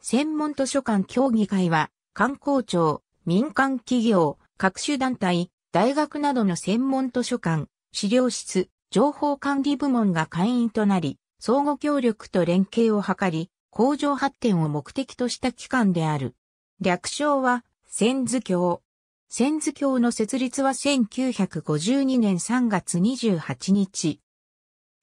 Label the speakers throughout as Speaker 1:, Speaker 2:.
Speaker 1: 専門図書館協議会
Speaker 2: は、観光庁、民間企業、各種団体、大学などの専門図書館、資料室、情報管理部門が会員となり、相互協力と連携を図り、工場発展を目的とした機関である。略称は、千図協。千図協の設立は1952年3月28日。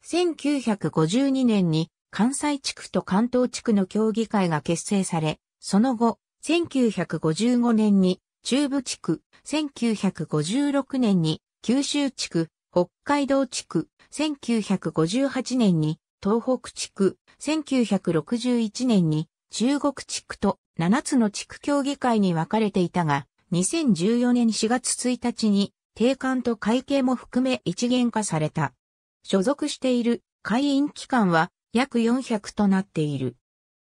Speaker 2: 1952年に関西地区と関東地区の協議会が結成され、その後、1955年に中部地区、1956年に九州地区、北海道地区、1958年に東北地区、1961年に中国地区と7つの地区協議会に分かれていたが、2014年4月1日に定款と会計も含め一元化された。所属している会員機関は約400となっている。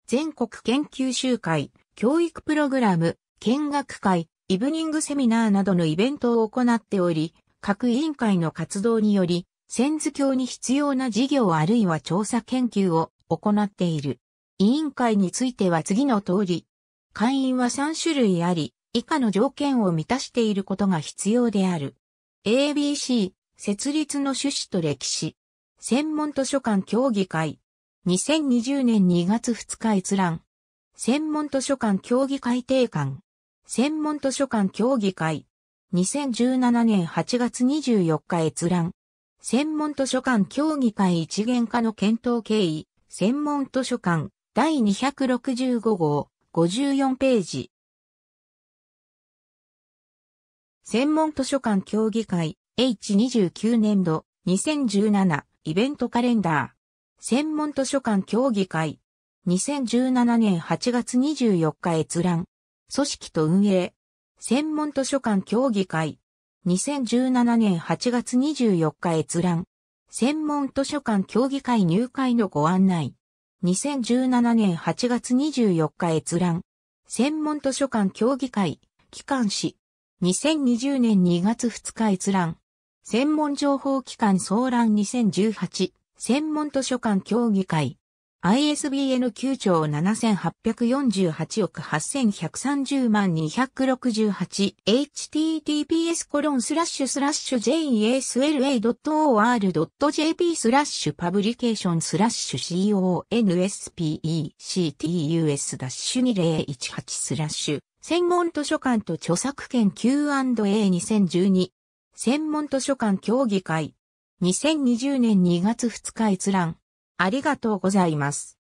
Speaker 2: 全国研究集会、教育プログラム、見学会、イブニングセミナーなどのイベントを行っており、各委員会の活動により、先頭教に必要な事業あるいは調査研究を行っている。委員会については次の通り、会員は3種類あり、以下の条件を満たしていることが必要である。ABC、設立の趣旨と歴史、専門図書館協議会、2020年2月2日閲覧。専門図書館協議会定館。専門図書館協議会。2017年8月24日閲覧。専門図書館協議会一元化の検討経緯。専門図書館第265号54ページ。
Speaker 1: 専門図書館協議会
Speaker 2: H29 年度2017イベントカレンダー。専門図書館協議会。2017年8月24日閲覧。組織と運営。専門図書館協議会。2017年8月24日閲覧。専門図書館協議会入会のご案内。2017年8月24日閲覧。専門図書館協議会。機関誌。2020年2月2日閲覧。専門情報機関総覧2018。専門図書館協議会。ISBN 9兆7848億8130万 268https コロンスラッシュスラッシュ jasla.or.jp スラッシュパブリケーションスラッシュ conspectus-2018 スラッシュ専門図書館と著作権 Q&A2012 専門図書館協議会2020年2月2日閲覧。ありが
Speaker 1: とうございます。